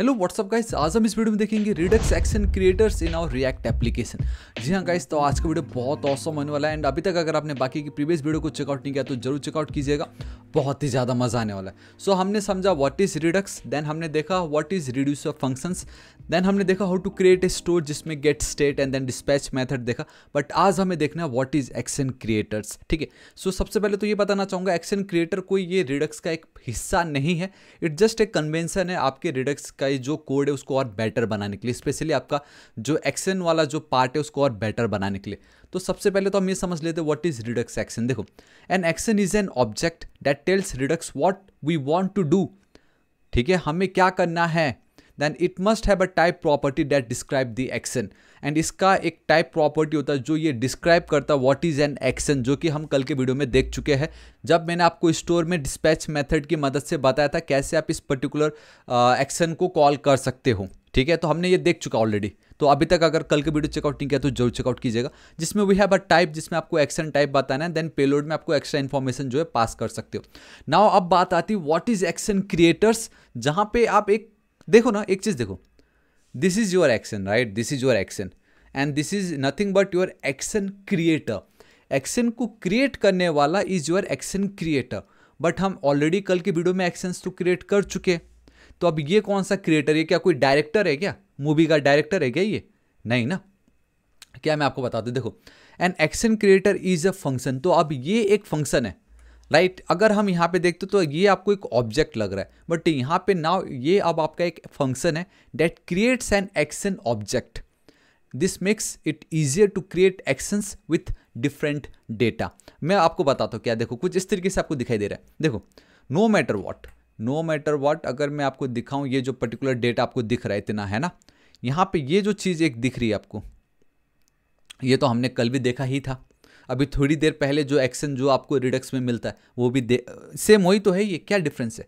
Hello what's up guys आज हम इस वीडियो में देखेंगे Redux action creators in our React application जी हाँ गाइस तो आज का वीडियो बहुत औसम होने वाला है एंड अभी तक अगर आपने बाकी की प्रीवियस वीडियो को चेकआउट नहीं किया तो जरूर चेकआउट कीजिएगा बहुत ही ज़्यादा मजा आने वाला है सो so, हमने समझा व्हाट इज़ रिडक्स देन हमने देखा what is reduce of functions then हमने देखा how to create a store जिसमें get state and then dispatch method देखा बट आज हमें देखना है व्हाट इज़ एक्शन क्रिएटर्स ठीक है सो सबसे पहले तो ये बताना चाहूँगा एक्शन क्रिएटर कोई ये रिडक्स का एक हिस्सा नहीं है इट जस्ट एक कन्वेंसन है आपके रिडक्स का चाहिए जो कोड है उसको और बेटर बनाने के लिए स्पेशली आपका जो एक्शन वाला जो पार्ट है उसको और बेटर बनाने के लिए तो सबसे पहले तो हम ये समझ लेते हैं व्हाट इज रिडक्स एक्शन देखो an action is an object that tells Redux what we want to do ठीक है हमें क्या करना है then it must have a type property that describe the action and इसका एक टाइप प्रॉपर्टी होता है जो ये डिस्क्राइब करता है व्हाट इज़ एन एक्शन जो कि हम कल के वीडियो में देख चुके हैं जब मैंने आपको स्टोर में डिस्पैच मेथड की मदद से बताया था कैसे आप इस पर्टिकुलर एक्शन uh, को कॉल कर सकते हो ठीक है तो हमने ये देख चुका ऑलरेडी तो अभी तक अगर कल के वीडियो चेकआउट नहीं किया तो जरूर चेकआउट कीजिएगा जिसमें वी हैव अ टाइप जिसमें आपको एक्शन टाइप बताना है देन पेलोड में आपको एक्स्ट्रा इन्फॉर्मेशन जो है पास कर सकते हो नाउ अब बात आती है व्हाट इज एक्शन क्रिएटर्स जहाँ पे आप एक देखो ना एक चीज़ देखो this is your action right this is your action and this is nothing but your action creator action को क्रिएट करने वाला is your action creator but हम ऑलरेडी कल की वीडियो में एक्शंस तो क्रिएट कर चुके हैं तो अब ये कौन सा क्रिएटर है क्या कोई डायरेक्टर है क्या मूवी का डायरेक्टर है क्या ये नहीं ना क्या मैं आपको बता दूँ देखो an action creator is a function तो अब ये एक फंक्शन है राइट right? अगर हम यहाँ पे देखते तो ये आपको एक ऑब्जेक्ट लग रहा है बट यहाँ पे नाउ ये अब आपका एक फंक्शन है that creates an action object this makes it easier to create actions with different data मैं आपको बताता हूँ क्या देखो कुछ इस तरीके से आपको दिखाई दे रहा है देखो no matter what no matter what अगर मैं आपको दिखाऊँ ये जो पर्टिकुलर डेटा आपको दिख रहा है इतना है ना यहाँ पे ये जो चीज़ एक दिख रही है आपको ये तो हमने कल भी देखा ही था अभी थोड़ी देर पहले जो एक्शन जो आपको रिडक्स में मिलता है वो भी सेम वही तो है ये क्या डिफरेंस है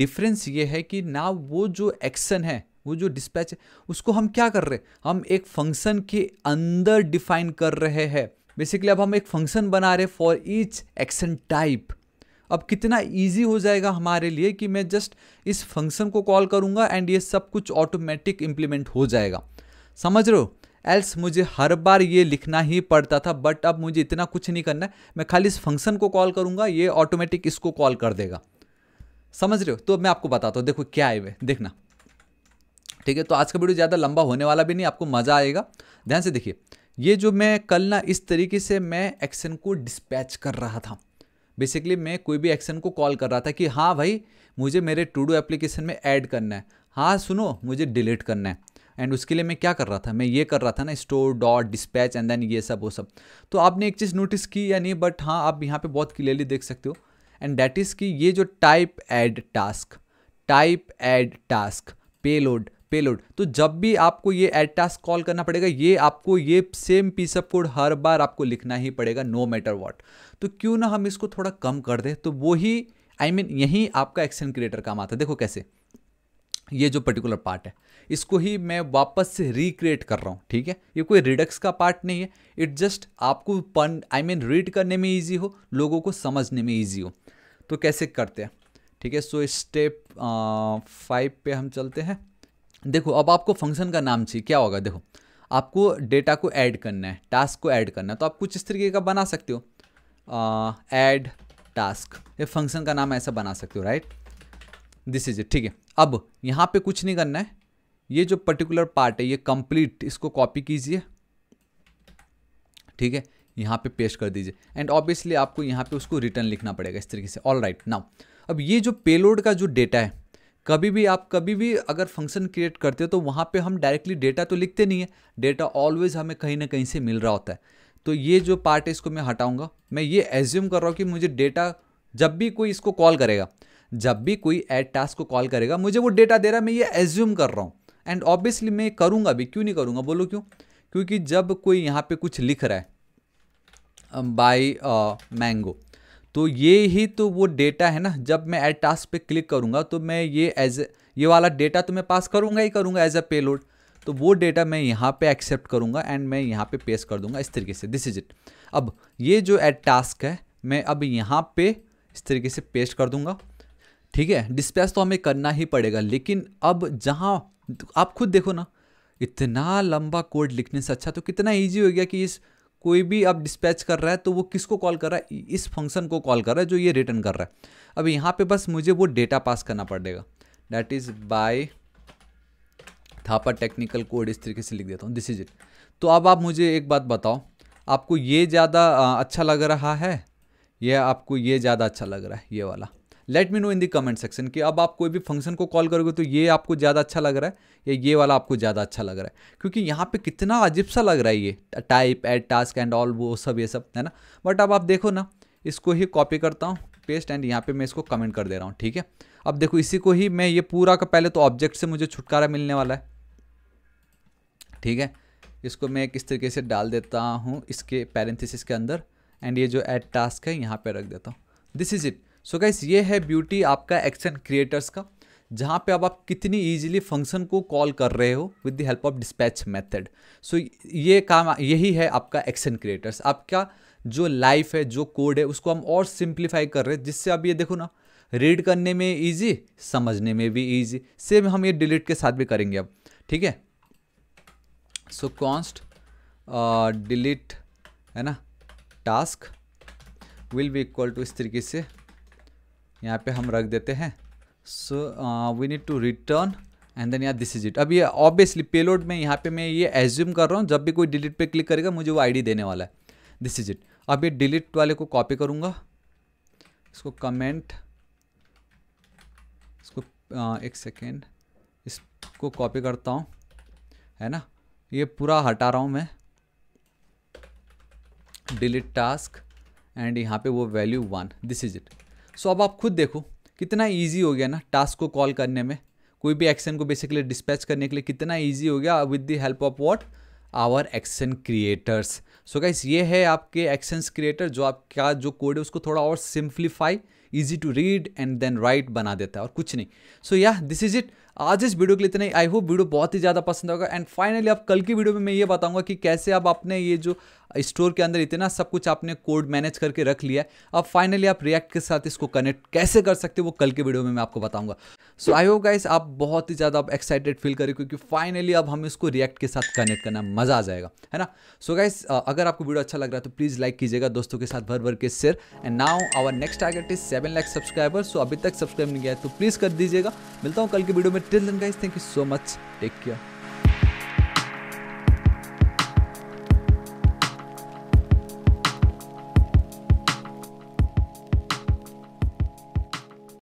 डिफरेंस ये है कि ना वो जो एक्शन है वो जो डिस्पैच है उसको हम क्या कर रहे हैं हम एक फंक्शन के अंदर डिफाइन कर रहे हैं बेसिकली अब हम एक फंक्शन बना रहे फॉर ईच एक्शन टाइप अब कितना इजी हो जाएगा हमारे लिए कि मैं जस्ट इस फंक्शन को कॉल करूंगा एंड ये सब कुछ ऑटोमेटिक इम्प्लीमेंट हो जाएगा समझ रहे हो एल्स मुझे हर बार ये लिखना ही पड़ता था बट अब मुझे इतना कुछ नहीं करना है मैं खाली इस फंक्शन को कॉल करूँगा ये ऑटोमेटिक इसको कॉल कर देगा समझ रहे हो तो मैं आपको बताता हूँ देखो क्या है वे देखना ठीक है तो आज का वीडियो ज़्यादा लंबा होने वाला भी नहीं आपको मज़ा आएगा ध्यान से देखिए ये जो मैं कल ना इस तरीके से मैं एक्शन को डिस्पैच कर रहा था बेसिकली मैं कोई भी एक्शन को कॉल कर रहा था कि हाँ भाई मुझे मेरे टू डू एप्लीकेशन में ऐड करना है हाँ सुनो मुझे डिलीट करना है एंड उसके लिए मैं क्या कर रहा था मैं ये कर रहा था ना store dot dispatch and then ये सब वो सब तो आपने एक चीज़ नोटिस की या नहीं बट हाँ आप यहाँ पे बहुत क्लियरली देख सकते हो एंड डैट इज़ कि ये जो type add task type add task payload payload तो जब भी आपको ये एड टास्क कॉल करना पड़ेगा ये आपको ये सेम पीस ऑफ कोड हर बार आपको लिखना ही पड़ेगा नो मैटर वॉट तो क्यों ना हम इसको थोड़ा कम कर दें तो वही आई I मीन mean, यही आपका एक्शन क्रिएटर काम आता है देखो कैसे ये जो पर्टिकुलर पार्ट है इसको ही मैं वापस से रिक्रिएट कर रहा हूँ ठीक है ये कोई रिडक्स का पार्ट नहीं है इट जस्ट आपको पन आई मीन रीड करने में ईजी हो लोगों को समझने में ईजी हो तो कैसे करते हैं ठीक है सो स्टेप फाइव पे हम चलते हैं देखो अब आपको फंक्शन का नाम चाहिए क्या होगा देखो आपको डेटा को ऐड करना है टास्क को ऐड करना है तो आप कुछ इस तरीके का बना सकते हो ऐड टास्क ये फंक्शन का नाम ऐसा बना सकते हो राइट दिस इज इट ठीक है अब यहाँ पे कुछ नहीं करना है ये जो पर्टिकुलर पार्ट है ये कंप्लीट इसको कॉपी कीजिए ठीक है यहाँ पे पेस्ट कर दीजिए एंड ऑब्वियसली आपको यहाँ पे उसको रिटर्न लिखना पड़ेगा इस तरीके से ऑल राइट नाउ अब ये जो पेलोड का जो डेटा है कभी भी आप कभी भी अगर फंक्शन क्रिएट करते हो तो वहाँ पे हम डायरेक्टली डेटा तो लिखते नहीं है डेटा ऑलवेज हमें कहीं ना कहीं से मिल रहा होता है तो ये जो पार्ट है इसको मैं हटाऊंगा मैं ये एज्यूम कर रहा हूँ कि मुझे डेटा जब भी कोई इसको कॉल करेगा जब भी कोई ऐड टास्क को कॉल करेगा मुझे वो डेटा दे रहा है मैं ये एज्यूम कर रहा हूँ एंड ऑब्वियसली मैं करूँगा भी क्यों नहीं करूँगा बोलो क्यों क्योंकि जब कोई यहाँ पे कुछ लिख रहा है बाय um, मैंगो uh, तो ये ही तो वो डेटा है ना जब मैं एड टास्क पे क्लिक करूँगा तो मैं ये एज ये वाला डेटा तो मैं पास करूँगा ही करूँगा एज अ पे लोड तो वो डेटा मैं यहाँ पे एक्सेप्ट करूँगा एंड मैं यहाँ पे पेश कर दूँगा इस तरीके से दिस इज इट अब ये जो एड टास्क है मैं अब यहाँ पे इस तरीके से पेस्ट कर दूँगा ठीक है डिस्पैच तो हमें करना ही पड़ेगा लेकिन अब जहाँ आप खुद देखो ना इतना लंबा कोड लिखने से अच्छा तो कितना ईजी हो गया कि इस कोई भी अब डिस्पैच कर रहा है तो वो किसको कॉल कर रहा है इस फंक्शन को कॉल कर रहा है जो ये रिटर्न कर रहा है अब यहाँ पे बस मुझे वो डेटा पास करना पड़ेगा that is by Thapa technical code इस तरीके से लिख देता हूँ दिस इज इट तो अब आप मुझे एक बात बताओ आपको ये ज़्यादा अच्छा लग रहा है या आपको ये ज़्यादा अच्छा लग रहा है ये वाला let me know in the comment section कि अब आप कोई भी फंक्शन को कॉल करोगे तो ये आपको ज़्यादा अच्छा लग रहा है या ये वाला आपको ज़्यादा अच्छा लग रहा है क्योंकि यहाँ पे कितना अजीब सा लग रहा है ये type add task and all वो सब ये सब है ना बट अब आप देखो ना इसको ही कॉपी करता हूँ पेस्ट एंड यहाँ पर मैं इसको कमेंट कर दे रहा हूँ ठीक है अब देखो इसी को ही मैं ये पूरा का पहले तो ऑब्जेक्ट से मुझे छुटकारा मिलने वाला है ठीक है इसको मैं किस तरीके से डाल देता हूँ इसके पैरेंथिस के अंदर एंड ये जो एड टास्क है यहाँ पे रख देता हूँ this is it so so guys ये है ब्यूटी आपका एक्शन क्रिएटर्स का जहाँ पे अब आप कितनी इजीली फंक्शन को कॉल कर रहे हो with the help of dispatch method so ये काम यही है आपका एक्शन क्रिएटर्स आपका जो लाइफ है जो कोड है उसको हम और सिंप्लीफाई कर रहे हैं जिससे आप ये देखो ना रीड करने में ईजी समझने में भी ईजी सेम हम ये डिलीट के साथ भी करेंगे अब ठीक है सो कॉन्स्ट डिलीट है ना task will be equal to इस तरीके से यहाँ पे हम रख देते हैं so we need to return and then यार दिस इज इट अब ये ऑब्वियसली पेलोड में यहाँ पे मैं ये एज्यूम कर रहा हूँ जब भी कोई डिलीट पे क्लिक करेगा मुझे वो आईडी देने वाला है दिस इज इट अब ये डिलीट वाले को कॉपी करूँगा इसको कमेंट इसको आ, uh, एक सेकेंड इसको कॉपी करता हूँ है ना ये पूरा हटा रहा हूँ मैं डिलीट टास्क एंड यहाँ पे वो value one this is it so अब आप खुद देखो कितना ईजी हो गया ना टास्क को कॉल करने में कोई भी एक्शन को बेसिकली डिस्पैच करने के लिए कितना ईजी हो गया with the help of what our action creators so guys ये है आपके एक्शंस क्रिएटर जो आपका जो कोड है उसको थोड़ा और simplify easy to read and then write बना देता है और कुछ नहीं सो या दिस इज इट आज इस वीडियो के लिए इतने आई होप वीडियो बहुत ही ज़्यादा पसंद होगा एंड फाइनली आप कल की वीडियो में मैं ये बताऊंगा कि कैसे आप अपने ये जो स्टोर के अंदर इतना सब कुछ आपने कोड मैनेज करके रख लिया है अब फाइनली आप रिएक्ट के साथ इसको कनेक्ट कैसे कर सकते हो वो कल के वीडियो में मैं आपको बताऊंगा सो आई होप गाइस आप बहुत ही ज़्यादा एक्साइटेड फील करें क्योंकि फाइनली अब हम इसको रिएक्ट के साथ कनेक्ट करना मज़ा आ जाएगा है ना सो so गाइस अगर आपको वीडियो अच्छा लग रहा है तो प्लीज़ लाइक कीजिएगा दोस्तों के साथ भर भर के share and now our next target is seven lakh subscriber सो अभी तक सब्सक्राइब नहीं किया है तो प्लीज़ कर दीजिएगा मिलता हूँ कल के वीडियो में till then guys thank you so much take care